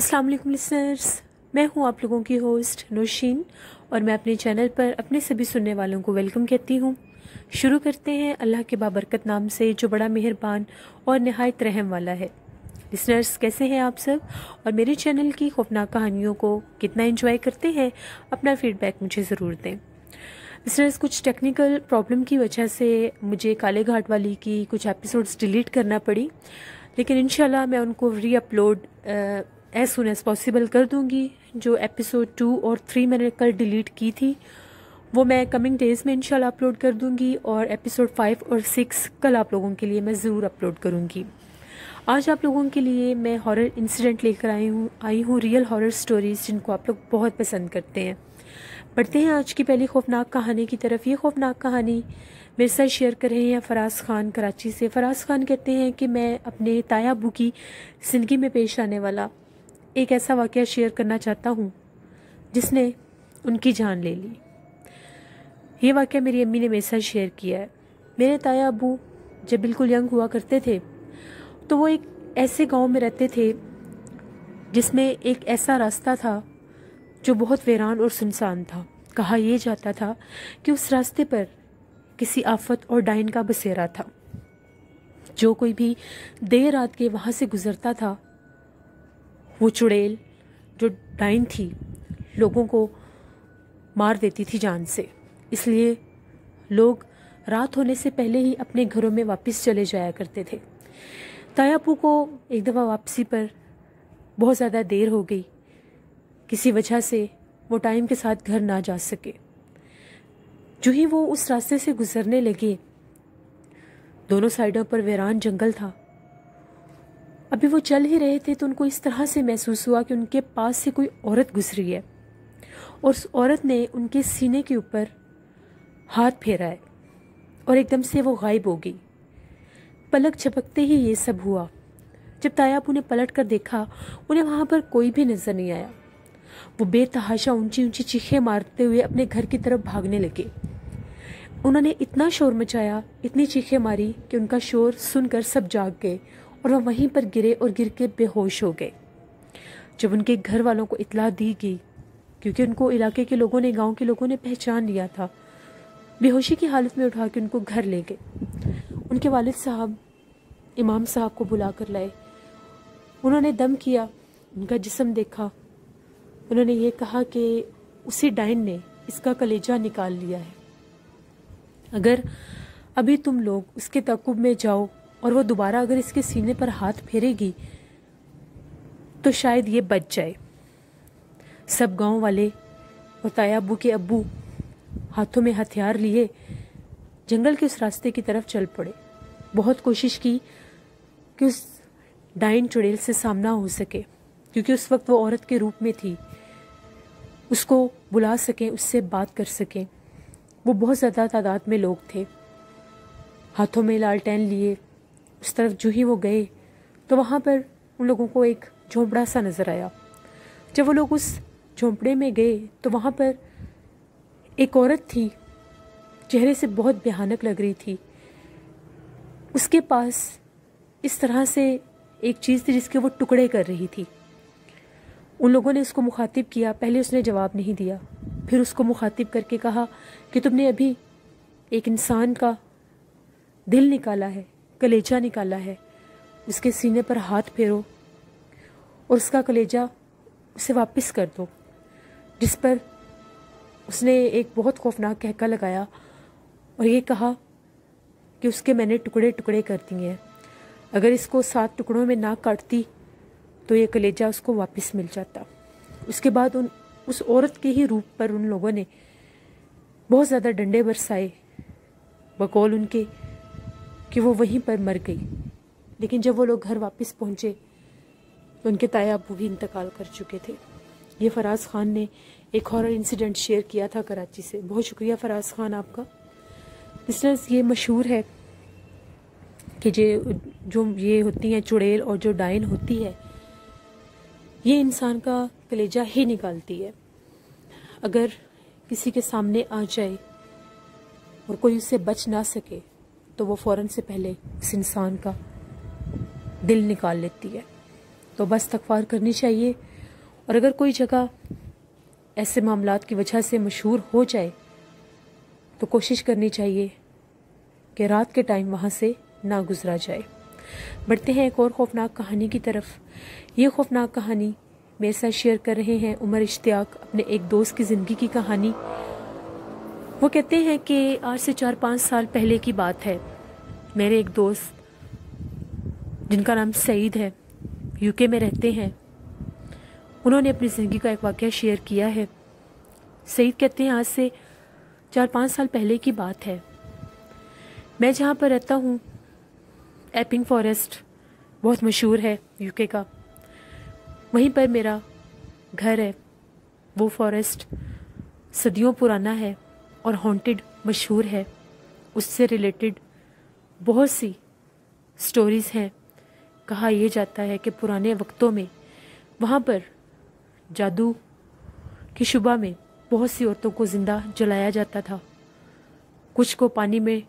अस्सलाम वालेकुम लिसनर्स मैं हूं आप लोगों की होस्ट नौशीन और मैं अपने चैनल पर अपने सभी सुनने वालों को वेलकम कहती हूं शुरू करते हैं अल्लाह के बाबरकत नाम से जो बड़ा मेहरबान और नहायत रहम वाला है लिसनर्स कैसे हैं आप सब और मेरे चैनल की खौफनाक कहानियों को कितना इन्जॉय करते हैं अपना फीडबैक मुझे ज़रूर दें लिसनर्स कुछ टेक्निकल प्रॉब्लम की वजह से मुझे काले घाट वाली की कुछ एपिसोड्स डिलीट करना पड़ी लेकिन इन मैं उनको re upload as soon as possible कर दूंगी जो एपिसोड टू और थ्री मैंने कल डिलीट की थी वो मैं कमिंग डेज में इंशाल्लाह अपलोड कर दूंगी और एपिसोड फाइव और सिक्स कल आप लोगों के लिए मैं ज़रूर अपलोड करूंगी आज आप लोगों के लिए मैं हॉरर इंसिडेंट लेकर आई हूँ आई हूँ रियल हॉरर स्टोरीज़ जिनको आप लोग बहुत पसंद करते हैं पढ़ते हैं आज की पहली खौफनाक कहानी की तरफ ये खौफनाक कहानी मेरे साथ शेयर कर रहे हैं फराज खान कराची से फराज खान कहते हैं कि मैं अपने ताया अबू की ज़िंदगी में पेश आने वाला एक ऐसा वाक्य शेयर करना चाहता हूँ जिसने उनकी जान ले ली ये वाक्य मेरी अम्मी ने मेरे साथ शेयर किया है मेरे ताया अबू जब बिल्कुल यंग हुआ करते थे तो वो एक ऐसे गांव में रहते थे जिसमें एक ऐसा रास्ता था जो बहुत वीरान और सुनसान था कहा यह जाता था कि उस रास्ते पर किसी आफत और डाइन का बसेरा था जो कोई भी देर रात के वहाँ से गुजरता था वो चुड़ैल जो डाइन थी लोगों को मार देती थी जान से इसलिए लोग रात होने से पहले ही अपने घरों में वापस चले जाया करते थे तायापू को एक दफ़ा वापसी पर बहुत ज़्यादा देर हो गई किसी वजह से वो टाइम के साथ घर ना जा सके जो ही वो उस रास्ते से गुजरने लगे दोनों साइडों पर वीरान जंगल था अभी वो चल ही रहे थे तो उनको इस तरह से महसूस हुआ कि उनके पास से कोई औरत गुजरी है और उस औरत ने उनके सीने के ऊपर हाथ फेरा है और एकदम से वो गायब हो गई पलक झपकते ही ये सब हुआ जब तायाब उन्हें पलट कर देखा उन्हें वहाँ पर कोई भी नज़र नहीं आया वो बेतहाशा ऊंची ऊंची चीखे मारते हुए अपने घर की तरफ भागने लगे उन्होंने इतना शोर मचाया इतनी चीखे मारी कि उनका शोर सुनकर सब जाग गए और वह वहीं पर गिरे और गिर के बेहोश हो गए जब उनके घर वालों को इतला दी गई क्योंकि उनको इलाके के लोगों ने गांव के लोगों ने पहचान लिया था बेहोशी की हालत में उठा के उनको घर ले गए उनके वालिद साहब इमाम साहब को बुला कर लाए उन्होंने दम किया उनका जिसम देखा उन्होंने ये कहा कि उसी डाइन ने इसका कलेजा निकाल लिया है अगर अभी तुम लोग उसके तकुब में जाओ और वो दोबारा अगर इसके सीने पर हाथ फेरेगी तो शायद ये बच जाए सब गांव वाले और तायाबू के अब्बू हाथों में हथियार लिए जंगल के उस रास्ते की तरफ चल पड़े बहुत कोशिश की कि उस डाइन चुड़ैल से सामना हो सके क्योंकि उस वक्त वो औरत के रूप में थी उसको बुला सकें उससे बात कर सकें वो बहुत ज़्यादा तादाद में लोग थे हाथों में लालटेन लिए उस तरफ जो ही वो गए तो वहाँ पर उन लोगों को एक झोंपड़ा सा नज़र आया जब वो लोग उस झोंपड़े में गए तो वहाँ पर एक औरत थी चेहरे से बहुत भयानक लग रही थी उसके पास इस तरह से एक चीज़ थी जिसके वो टुकड़े कर रही थी उन लोगों ने उसको मुखातिब किया पहले उसने जवाब नहीं दिया फिर उसको मुखातिब करके कहा कि तुमने अभी एक इंसान का दिल निकाला है कलेजा निकाला है उसके सीने पर हाथ फेरो और उसका कलेजा उसे वापस कर दो जिस पर उसने एक बहुत खौफनाक कहका लगाया और ये कहा कि उसके मैंने टुकड़े टुकड़े कर दिए हैं अगर इसको सात टुकड़ों में ना काटती तो ये कलेजा उसको वापस मिल जाता उसके बाद उन उस औरत के ही रूप पर उन लोगों ने बहुत ज़्यादा डंडे बरसाए बकौल उनके कि वो वहीं पर मर गई लेकिन जब वो लोग घर वापस पहुंचे तो उनके ताया अबू भी इंतकाल कर चुके थे ये फराज खान ने एक हॉरर इंसिडेंट शेयर किया था कराची से बहुत शुक्रिया फराज खान आपका लिसनर्स ये मशहूर है कि जे जो ये होती हैं चुड़ैल और जो डाइन होती है ये इंसान का कलेजा ही निकालती है अगर किसी के सामने आ जाए और कोई उससे बच ना सके तो वो फ़ौरन से पहले इस इंसान का दिल निकाल लेती है तो बस तकवार करनी चाहिए और अगर कोई जगह ऐसे मामला की वजह से मशहूर हो जाए तो कोशिश करनी चाहिए कि रात के टाइम वहाँ से ना गुजरा जाए बढ़ते हैं एक और खौफनाक कहानी की तरफ ये खौफनाक कहानी मेरे साथ शेयर कर रहे हैं उमर इश्तियाक अपने एक दोस्त की ज़िंदगी की कहानी वो कहते हैं कि आज से चार पाँच साल पहले की बात है मेरे एक दोस्त जिनका नाम सईद है यूके में रहते हैं उन्होंने अपनी ज़िंदगी का एक वाक़ शेयर किया है सईद कहते हैं आज से चार पाँच साल पहले की बात है मैं जहाँ पर रहता हूँ एपिंग फॉरेस्ट बहुत मशहूर है यूके का वहीं पर मेरा घर है वो फॉरेस्ट सदियों पुराना है और हॉन्टेड मशहूर है उससे रिलेटेड बहुत सी स्टोरीज़ हैं कहा यह जाता है कि पुराने वक्तों में वहाँ पर जादू की शुबा में बहुत सी औरतों को ज़िंदा जलाया जाता था कुछ को पानी में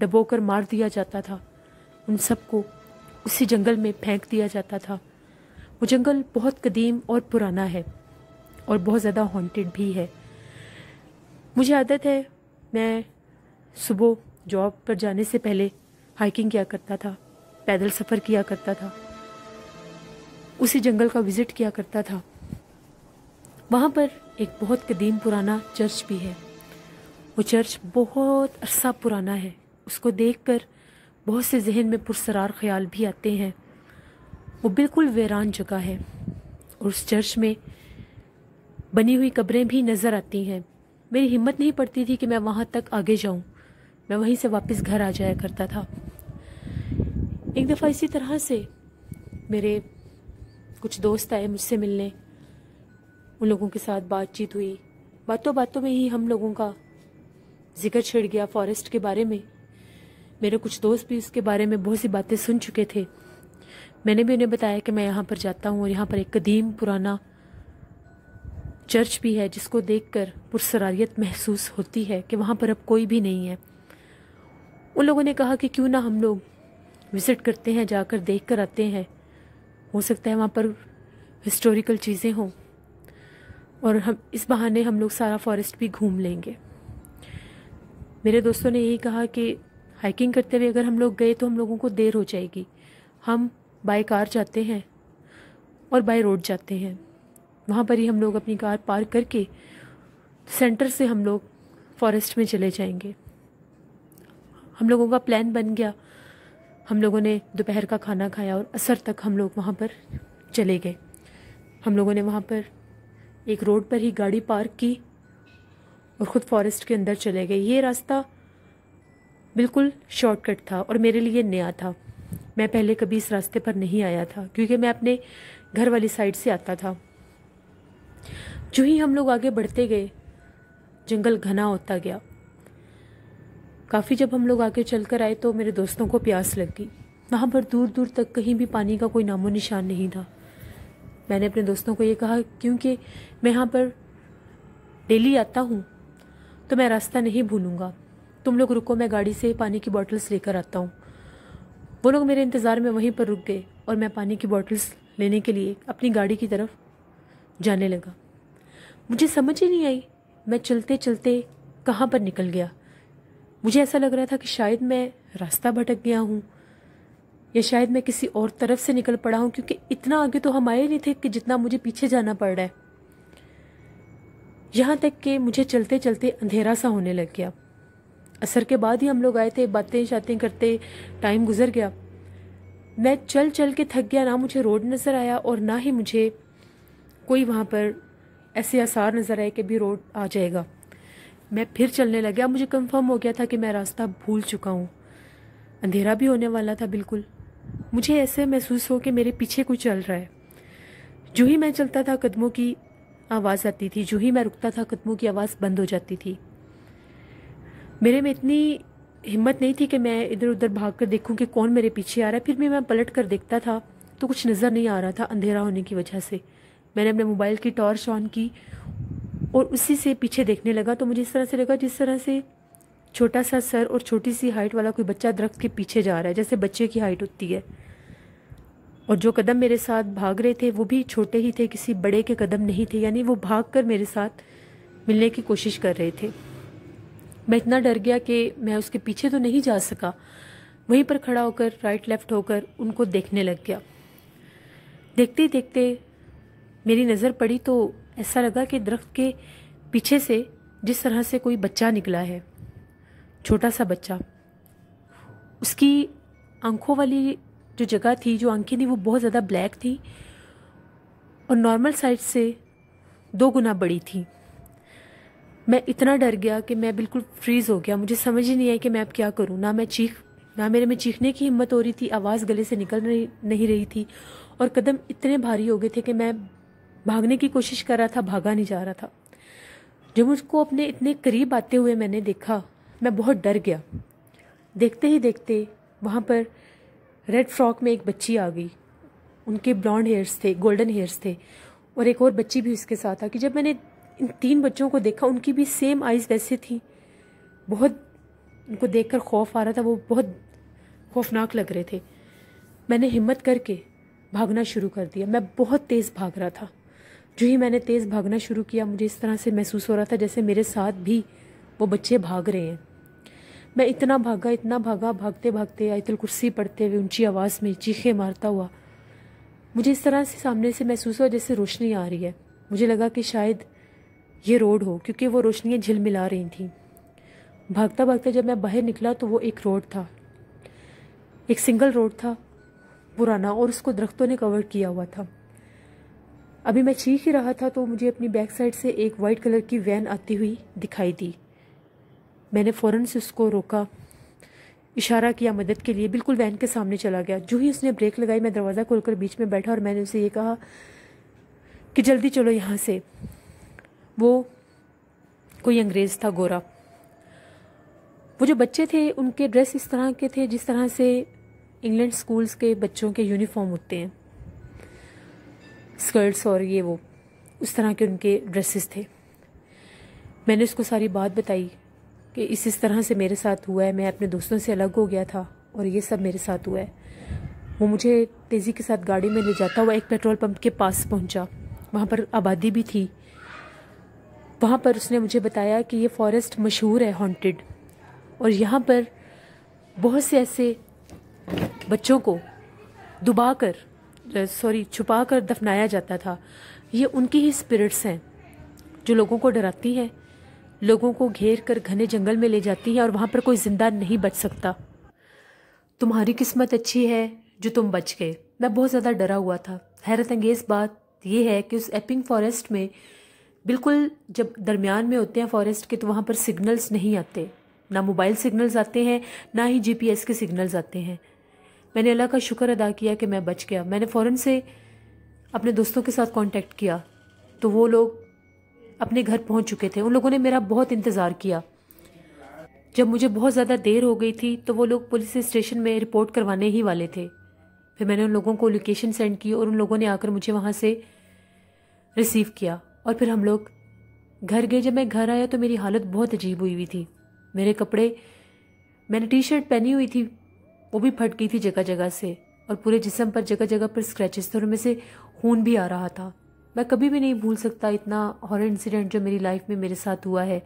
डबोकर मार दिया जाता था उन सबको उसी जंगल में फेंक दिया जाता था वो जंगल बहुत कदीम और पुराना है और बहुत ज़्यादा हॉन्टेड भी है मुझे आदत है मैं सुबह जॉब पर जाने से पहले हाइकिंग किया करता था पैदल सफ़र किया करता था उसी जंगल का विज़िट किया करता था वहाँ पर एक बहुत कदीम पुराना चर्च भी है वो चर्च बहुत अरसा पुराना है उसको देखकर बहुत से जहन में पुरसरार ख्याल भी आते हैं वो बिल्कुल वीरान जगह है और उस चर्च में बनी हुई कब्रें भी नज़र आती हैं मेरी हिम्मत नहीं पड़ती थी कि मैं वहाँ तक आगे जाऊँ मैं वहीं से वापस घर आ जाया करता था एक दफ़ा इसी तरह से मेरे कुछ दोस्त आए मुझसे मिलने उन लोगों के साथ बातचीत हुई बातों बातों में ही हम लोगों का जिक्र छिड़ गया फॉरेस्ट के बारे में मेरे कुछ दोस्त भी उसके बारे में बहुत सी बातें सुन चुके थे मैंने भी उन्हें बताया कि मैं यहाँ पर जाता हूँ और यहाँ पर एक कदीम पुराना चर्च भी है जिसको देखकर पुरसरारियत महसूस होती है कि वहाँ पर अब कोई भी नहीं है उन लोगों ने कहा कि क्यों ना हम लोग विज़िट करते हैं जाकर देख कर आते हैं हो सकता है वहाँ पर हिस्टोरिकल चीज़ें हों और हम इस बहाने हम लोग सारा फॉरेस्ट भी घूम लेंगे मेरे दोस्तों ने यही कहा कि हाइकिंग करते हुए अगर हम लोग गए तो हम लोगों को देर हो जाएगी हम बाई कार जाते हैं और बाई रोड जाते हैं वहाँ पर ही हम लोग अपनी कार पार्क करके सेंटर से हम लोग फॉरेस्ट में चले जाएंगे हम लोगों का प्लान बन गया हम लोगों ने दोपहर का खाना खाया और असर तक हम लोग वहाँ पर चले गए हम लोगों ने वहाँ पर एक रोड पर ही गाड़ी पार्क की और ख़ुद फॉरेस्ट के अंदर चले गए ये रास्ता बिल्कुल शॉर्टकट था और मेरे लिए नया था मैं पहले कभी इस रास्ते पर नहीं आया था क्योंकि मैं अपने घर वाली साइड से आता था जो ही हम लोग आगे बढ़ते गए जंगल घना होता गया काफ़ी जब हम लोग आगे चल कर आए तो मेरे दोस्तों को प्यास लग गई वहाँ पर दूर दूर तक कहीं भी पानी का कोई नामो निशान नहीं था मैंने अपने दोस्तों को ये कहा क्योंकि मैं यहाँ पर डेली आता हूँ तो मैं रास्ता नहीं भूलूँगा तुम लोग रुको मैं गाड़ी से पानी की बॉटल्स लेकर आता हूँ वो लोग मेरे इंतज़ार में वहीं पर रुक गए और मैं पानी की बॉटल्स लेने के लिए अपनी गाड़ी की तरफ जाने लगा मुझे समझ ही नहीं आई मैं चलते चलते कहाँ पर निकल गया मुझे ऐसा लग रहा था कि शायद मैं रास्ता भटक गया हूँ या शायद मैं किसी और तरफ से निकल पड़ा हूँ क्योंकि इतना आगे तो हम आए नहीं थे कि जितना मुझे पीछे जाना पड़ रहा है यहाँ तक कि मुझे चलते चलते अंधेरा सा होने लग गया असर के बाद ही हम लोग आए थे बातें शातें करते टाइम गुजर गया मैं चल चल के थक गया ना मुझे रोड नज़र आया और ना ही मुझे कोई वहाँ पर ऐसे आसार नज़र आए कि भी रोड आ जाएगा मैं फिर चलने लग गया मुझे कंफर्म हो गया था कि मैं रास्ता भूल चुका हूँ अंधेरा भी होने वाला था बिल्कुल मुझे ऐसे महसूस हो कि मेरे पीछे कुछ चल रहा है जो ही मैं चलता था कदमों की आवाज़ आती थी जो ही मैं रुकता था कदमों की आवाज़ बंद हो जाती थी मेरे में इतनी हिम्मत नहीं थी कि मैं इधर उधर भाग कर देखूँ कि कौन मेरे पीछे आ रहा है फिर भी मैं पलट कर देखता था तो कुछ नज़र नहीं आ रहा था अंधेरा होने की वजह से मैंने अपने मोबाइल की टॉर्च ऑन की और उसी से पीछे देखने लगा तो मुझे इस तरह से लगा जिस तरह से छोटा सा सर और छोटी सी हाइट वाला कोई बच्चा दरख्त के पीछे जा रहा है जैसे बच्चे की हाइट होती है और जो कदम मेरे साथ भाग रहे थे वो भी छोटे ही थे किसी बड़े के कदम नहीं थे यानी वो भाग कर मेरे साथ मिलने की कोशिश कर रहे थे मैं इतना डर गया कि मैं उसके पीछे तो नहीं जा सका वहीं पर खड़ा होकर राइट लेफ़्ट होकर उनको देखने लग गया देखते देखते मेरी नज़र पड़ी तो ऐसा लगा कि दरख्त के पीछे से जिस तरह से कोई बच्चा निकला है छोटा सा बच्चा उसकी आंखों वाली जो जगह थी जो आंखें थी वो बहुत ज़्यादा ब्लैक थी और नॉर्मल साइज से दो गुना बड़ी थी मैं इतना डर गया कि मैं बिल्कुल फ्रीज़ हो गया मुझे समझ ही नहीं आई कि मैं अब क्या करूँ ना मैं चीख ना मेरे में चीखने की हिम्मत हो रही थी आवाज़ गले से निकल नहीं रही थी और कदम इतने भारी हो गए थे कि मैं भागने की कोशिश कर रहा था भागा नहीं जा रहा था जब उसको अपने इतने करीब आते हुए मैंने देखा मैं बहुत डर गया देखते ही देखते वहाँ पर रेड फ्रॉक में एक बच्ची आ गई उनके ब्लॉन्ड हेयर्स थे गोल्डन हेयर्स थे और एक और बच्ची भी उसके साथ आ कि जब मैंने इन तीन बच्चों को देखा उनकी भी सेम आइज़ वैसे थी बहुत उनको देखकर खौफ आ रहा था वो बहुत खौफनाक लग रहे थे मैंने हिम्मत करके भागना शुरू कर दिया मैं बहुत तेज़ भाग रहा था जो ही मैंने तेज़ भागना शुरू किया मुझे इस तरह से महसूस हो रहा था जैसे मेरे साथ भी वो बच्चे भाग रहे हैं मैं इतना भागा इतना भागा भागते भागते आयतल कुर्सी पढ़ते हुए ऊंची आवाज़ में चीखे मारता हुआ मुझे इस तरह से सामने से महसूस हुआ जैसे रोशनी आ रही है मुझे लगा कि शायद ये रोड हो क्योंकि वो रोशनियाँ झिलमिला रही थी भागता भागता जब मैं बाहर निकला तो वो एक रोड था एक सिंगल रोड था पुराना और उसको दरख्तों ने कवर किया हुआ था अभी मैं चीख ही रहा था तो मुझे अपनी बैक साइड से एक वाइट कलर की वैन आती हुई दिखाई दी मैंने फ़ौर से उसको रोका इशारा किया मदद के लिए बिल्कुल वैन के सामने चला गया जो ही उसने ब्रेक लगाई मैं दरवाज़ा खोलकर बीच में बैठा और मैंने उसे ये कहा कि जल्दी चलो यहाँ से वो कोई अंग्रेज़ था गोरा वो जो बच्चे थे उनके ड्रेस इस तरह के थे जिस तरह से इंग्लैंड स्कूल्स के बच्चों के यूनिफॉर्म होते हैं स्कर्ट्स और ये वो उस तरह के उनके ड्रेसेस थे मैंने उसको सारी बात बताई कि इस इस तरह से मेरे साथ हुआ है मैं अपने दोस्तों से अलग हो गया था और ये सब मेरे साथ हुआ है वो मुझे तेज़ी के साथ गाड़ी में ले जाता हुआ एक पेट्रोल पंप के पास पहुंचा वहाँ पर आबादी भी थी वहाँ पर उसने मुझे बताया कि ये फॉरेस्ट मशहूर है हॉन्टेड और यहाँ पर बहुत से ऐसे बच्चों को दुबा कर सॉरी छुपा कर दफनाया जाता था ये उनकी ही स्पिरिट्स हैं जो लोगों को डराती हैं लोगों को घेर कर घने जंगल में ले जाती हैं और वहाँ पर कोई ज़िंदा नहीं बच सकता तुम्हारी किस्मत अच्छी है जो तुम बच गए मैं बहुत ज़्यादा डरा हुआ था हैरत अंगेज़ बात यह है कि उस एपिंग फॉरेस्ट में बिल्कुल जब दरमियान में होते हैं फॉरेस्ट के तो वहाँ पर सिग्नल्स नहीं आते ना मोबाइल सिग्नल्स आते हैं ना ही जीपीएस के सिग्नल्स आते हैं मैंने अल्लाह का शुक्र अदा किया कि मैं बच गया मैंने फ़ौर से अपने दोस्तों के साथ कॉन्टेक्ट किया तो वो लोग अपने घर पहुँच चुके थे उन लोगों ने मेरा बहुत इंतज़ार किया जब मुझे बहुत ज़्यादा देर हो गई थी तो वो लोग पुलिस स्टेशन में रिपोर्ट करवाने ही वाले थे फिर मैंने उन लोगों को लोकेशन सेंड की और उन लोगों ने आकर मुझे वहाँ से रिसीव किया और फिर हम लोग घर गए जब मैं घर आया तो मेरी हालत बहुत अजीब हुई हुई थी मेरे कपड़े मैंने टी शर्ट पहनी हुई थी वो भी फट गई थी जगह जगह से और पूरे जिसम पर जगह जगह पर स्क्रैचेस थे और उनमें से खून भी आ रहा था मैं कभी भी नहीं भूल सकता इतना हॉर इंसिडेंट जो मेरी लाइफ में मेरे साथ हुआ है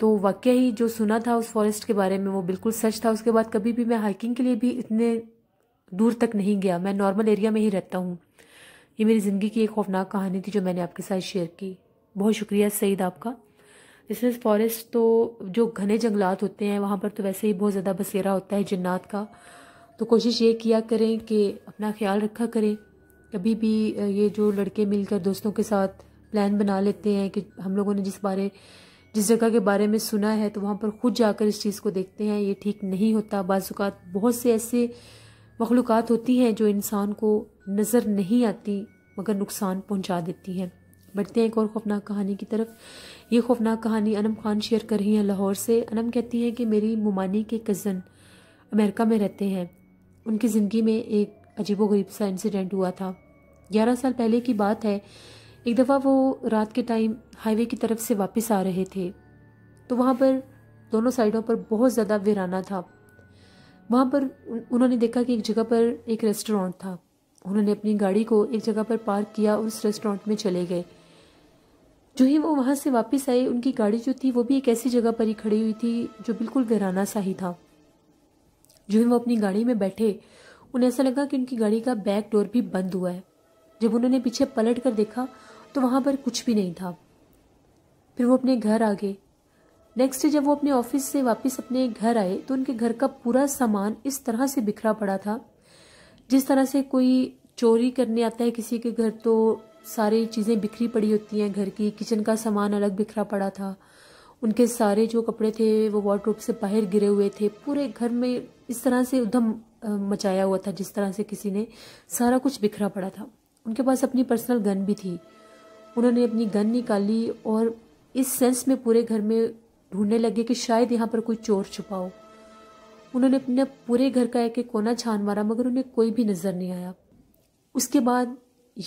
तो वाक़ ही जो सुना था उस फॉरेस्ट के बारे में वो बिल्कुल सच था उसके बाद कभी भी मैं हाइकिंग के लिए भी इतने दूर तक नहीं गया मैं नॉर्मल एरिया में ही रहता हूँ ये मेरी ज़िंदगी की एक खौफनाक कहानी थी जो मैंने आपके साथ शेयर की बहुत शुक्रिया सईद आपका जिसमें फॉरेस्ट तो जो घने जंगलात होते हैं वहाँ पर तो वैसे ही बहुत ज़्यादा बसेरा होता है जन्नात का तो कोशिश ये किया करें कि अपना ख्याल रखा करें कभी भी ये जो लड़के मिलकर दोस्तों के साथ प्लान बना लेते हैं कि हम लोगों ने जिस बारे जिस जगह के बारे में सुना है तो वहाँ पर खुद जाकर इस चीज़ को देखते हैं ये ठीक नहीं होता बाजुकात बहुत से ऐसे मखलूक़ात होती हैं जो इंसान को नज़र नहीं आती मगर नुकसान पहुँचा देती हैं बढ़ते हैं एक और खौफनाक कहानी की तरफ ये खौफनाक कहानी अनम खान शेयर कर रही हैं लाहौर से अनम कहती हैं कि मेरी मुमानी के कज़न अमेरिका में रहते हैं उनकी ज़िंदगी में एक अजीबोगरीब सा इंसिडेंट हुआ था ग्यारह साल पहले की बात है एक दफ़ा वो रात के टाइम हाईवे की तरफ से वापस आ रहे थे तो वहाँ पर दोनों साइडों पर बहुत ज़्यादा वीराना था वहाँ पर उन्होंने देखा कि एक जगह पर एक रेस्टोरेंट था उन्होंने अपनी गाड़ी को एक जगह पर पार्क किया और उस रेस्टोरेंट में चले गए जो ही वो वहाँ से वापस आए उनकी गाड़ी जो थी वो भी एक ऐसी जगह पर ही खड़ी हुई थी जो बिल्कुल घराना सा ही था जो ही वो अपनी गाड़ी में बैठे उन्हें ऐसा लगा कि उनकी गाड़ी का बैक डोर भी बंद हुआ है जब उन्होंने पीछे पलट कर देखा तो वहाँ पर कुछ भी नहीं था फिर वो अपने घर आ गए नेक्स्ट जब वो अपने ऑफिस से वापस अपने घर आए तो उनके घर का पूरा सामान इस तरह से बिखरा पड़ा था जिस तरह से कोई चोरी करने आता है किसी के घर तो सारी चीज़ें बिखरी पड़ी होती हैं घर की किचन का सामान अलग बिखरा पड़ा था उनके सारे जो कपड़े थे वो वार्डरोब से बाहर गिरे हुए थे पूरे घर में इस तरह से उधम मचाया हुआ था जिस तरह से किसी ने सारा कुछ बिखरा पड़ा था उनके पास अपनी पर्सनल गन भी थी उन्होंने अपनी गन निकाली और इस सेंस में पूरे घर में ढूंढने लगे कि शायद यहाँ पर कोई चोर छुपा हो उन्होंने अपने पूरे घर का एक एक कोना छान मारा मगर उन्हें कोई भी नज़र नहीं आया उसके बाद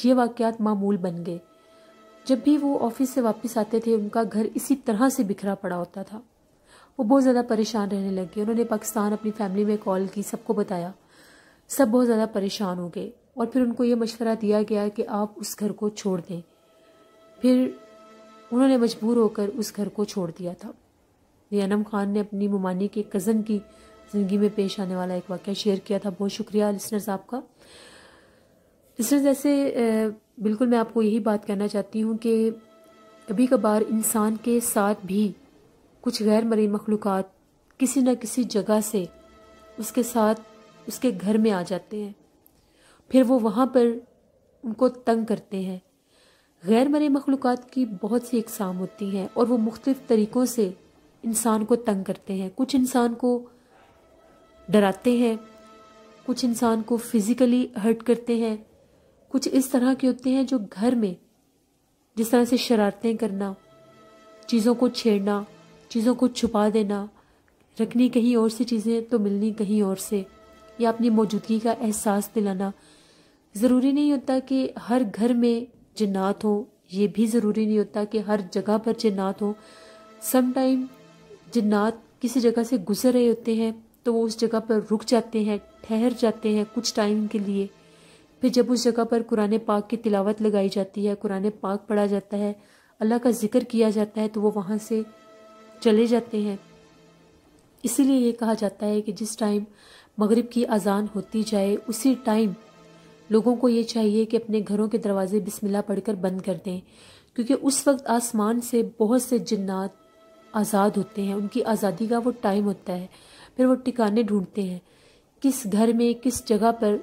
ये वाक़ात मामूल बन गए जब भी वो ऑफिस से वापस आते थे उनका घर इसी तरह से बिखरा पड़ा होता था वो बहुत ज़्यादा परेशान रहने लग गए उन्होंने पाकिस्तान अपनी फैमिली में कॉल की सबको बताया सब बहुत ज़्यादा परेशान हो गए और फिर उनको ये मशवरा दिया गया कि आप उस घर को छोड़ दें फिर उन्होंने मजबूर होकर उस घर को छोड़ दिया था रियानम खान ने अपनी ममानी के कज़न की ज़िंदगी में पेश आने वाला एक वाक्य शेयर किया था बहुत शुक्रिया लिसनर्स आपका जिसमें जैसे बिल्कुल मैं आपको यही बात कहना चाहती हूँ कि कभी कभार इंसान के साथ भी कुछ गैर मरी मखलूक किसी न किसी जगह से उसके साथ उसके घर में आ जाते हैं फिर वो वहाँ पर उनको तंग करते हैं गैर मरे मखलूक की बहुत सी इकसाम होती हैं और वो मुख्तफ तरीक़ों से इंसान को तंग करते हैं कुछ इंसान को डराते हैं कुछ इंसान को फिज़िकली हर्ट करते हैं कुछ इस तरह के होते हैं जो घर में जिस तरह से शरारतें करना चीज़ों को छेड़ना चीज़ों को छुपा देना रखनी कहीं और से चीज़ें तो मिलनी कहीं और से या अपनी मौजूदगी का एहसास दिलाना ज़रूरी नहीं होता कि हर घर में जन्नात हो ये भी ज़रूरी नहीं होता कि हर जगह पर जन्नात हो समाइम जन्नात किसी जगह से गुजर रहे होते हैं तो वो उस जगह पर रुक जाते हैं ठहर जाते हैं कुछ टाइम के लिए फिर जब उस जगह पर कुरान पाक की तिलावत लगाई जाती है कुरान पाक पढ़ा जाता है अल्लाह का जिक्र किया जाता है तो वो वहाँ से चले जाते हैं इसीलिए ये कहा जाता है कि जिस टाइम मगरिब की अजान होती जाए उसी टाइम लोगों को ये चाहिए कि अपने घरों के दरवाजे बिस्मिल्ला पढ़कर बंद कर दें क्योंकि उस वक्त आसमान से बहुत से जन्नात आज़ाद होते हैं उनकी आज़ादी का वो टाइम होता है फिर वो टिकाने ढूंढते हैं किस घर में किस जगह पर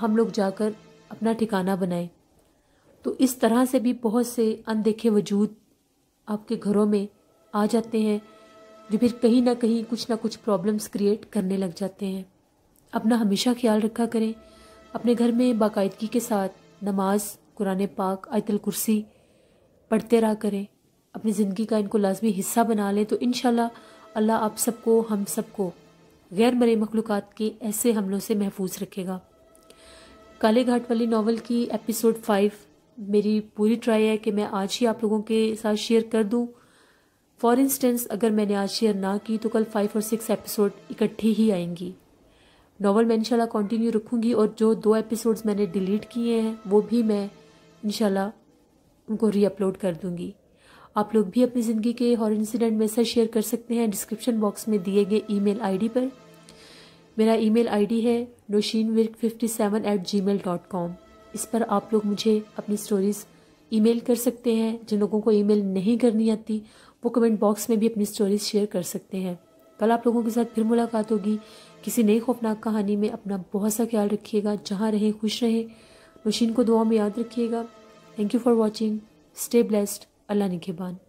हम लोग जाकर अपना ठिकाना बनाएं तो इस तरह से भी बहुत से अनदेखे वजूद आपके घरों में आ जाते हैं जो फिर कहीं ना कहीं कुछ ना कुछ प्रॉब्लम्स क्रिएट करने लग जाते हैं अपना हमेशा ख्याल रखा करें अपने घर में बाकायदगी के साथ नमाज कुरान पाक आयतल कुर्सी पढ़ते रहा करें अपनी ज़िंदगी का इनको लाजमी हिस्सा बना लें तो इन अल्लाह आप सबको हम सबको गैर मरे मखलूक़ात के ऐसे हमलों से महफूज रखेगा काले घाट वाली नावल की एपिसोड फाइव मेरी पूरी ट्राई है कि मैं आज ही आप लोगों के साथ शेयर कर दूं फॉर इंस्टेंस अगर मैंने आज शेयर ना की तो कल फाइव और सिक्स एपिसोड इकट्ठी ही आएंगी नावल मैं इनशाला कंटिन्यू रखूंगी और जो दो एपिसोड्स मैंने डिलीट किए हैं वो भी मैं इनशाला उनको रीअपलोड कर दूंगी आप लोग भी अपनी ज़िंदगी के हॉर इंसिडेंट मेरे साथ शेयर कर सकते हैं डिस्क्रिप्शन बॉक्स में दिए गए ईमेल आईडी पर मेरा ईमेल आईडी है Nausheen Virk fifty seven at gmail dot com इस पर आप लोग मुझे अपनी स्टोरीज़ ईमेल कर सकते हैं जिन लोगों को ईमेल नहीं करनी आती वो कमेंट बॉक्स में भी अपनी स्टोरीज शेयर कर सकते हैं कल आप लोगों के साथ फिर मुलाकात होगी किसी नई खौफनाक कहानी में अपना बहुत सा ख्याल रखिएगा जहाँ रहें खुश रहें नौशीन को दुआ में याद रखिएगा thank you for watching stay blessed अल्लाह निगेबान